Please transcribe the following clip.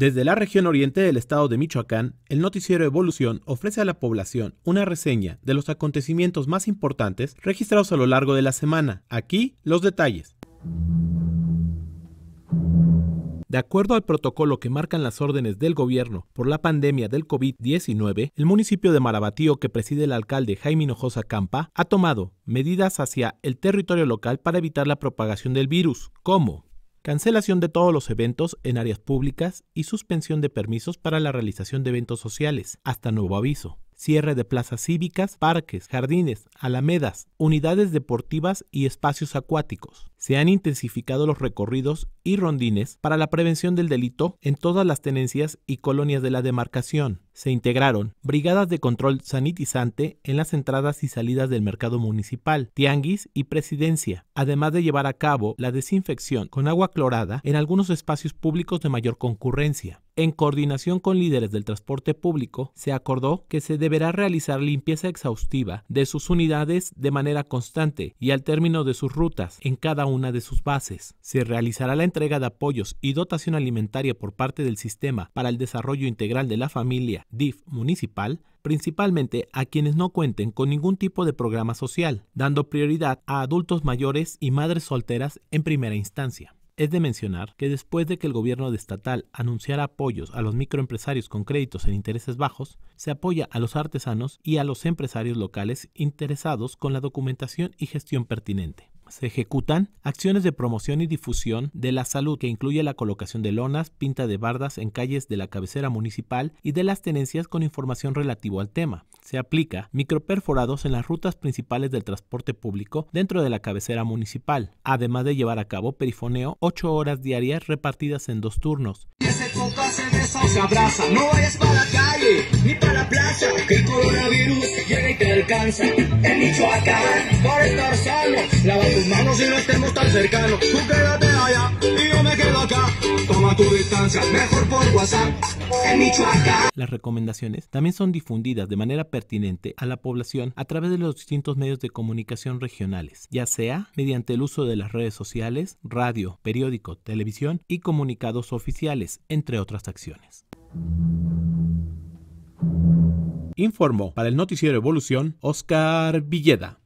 Desde la región oriente del estado de Michoacán, el noticiero Evolución ofrece a la población una reseña de los acontecimientos más importantes registrados a lo largo de la semana. Aquí los detalles. De acuerdo al protocolo que marcan las órdenes del gobierno por la pandemia del COVID-19, el municipio de Marabatío, que preside el alcalde Jaime Hinojosa Campa, ha tomado medidas hacia el territorio local para evitar la propagación del virus, como cancelación de todos los eventos en áreas públicas y suspensión de permisos para la realización de eventos sociales, hasta nuevo aviso cierre de plazas cívicas, parques, jardines, alamedas, unidades deportivas y espacios acuáticos. Se han intensificado los recorridos y rondines para la prevención del delito en todas las tenencias y colonias de la demarcación. Se integraron brigadas de control sanitizante en las entradas y salidas del mercado municipal, tianguis y presidencia, además de llevar a cabo la desinfección con agua clorada en algunos espacios públicos de mayor concurrencia. En coordinación con líderes del transporte público, se acordó que se deberá realizar limpieza exhaustiva de sus unidades de manera constante y al término de sus rutas en cada una de sus bases. Se realizará la entrega de apoyos y dotación alimentaria por parte del Sistema para el Desarrollo Integral de la Familia, DIF municipal, principalmente a quienes no cuenten con ningún tipo de programa social, dando prioridad a adultos mayores y madres solteras en primera instancia. Es de mencionar que después de que el gobierno estatal anunciara apoyos a los microempresarios con créditos en intereses bajos, se apoya a los artesanos y a los empresarios locales interesados con la documentación y gestión pertinente se ejecutan acciones de promoción y difusión de la salud que incluye la colocación de lonas, pinta de bardas en calles de la cabecera municipal y de las tenencias con información relativo al tema. Se aplica microperforados en las rutas principales del transporte público dentro de la cabecera municipal, además de llevar a cabo perifoneo 8 horas diarias repartidas en dos turnos. y las recomendaciones también son difundidas de manera pertinente a la población a través de los distintos medios de comunicación regionales, ya sea mediante el uso de las redes sociales, radio, periódico, televisión y comunicados oficiales, entre otras acciones informó para el noticiero Evolución Oscar Villeda.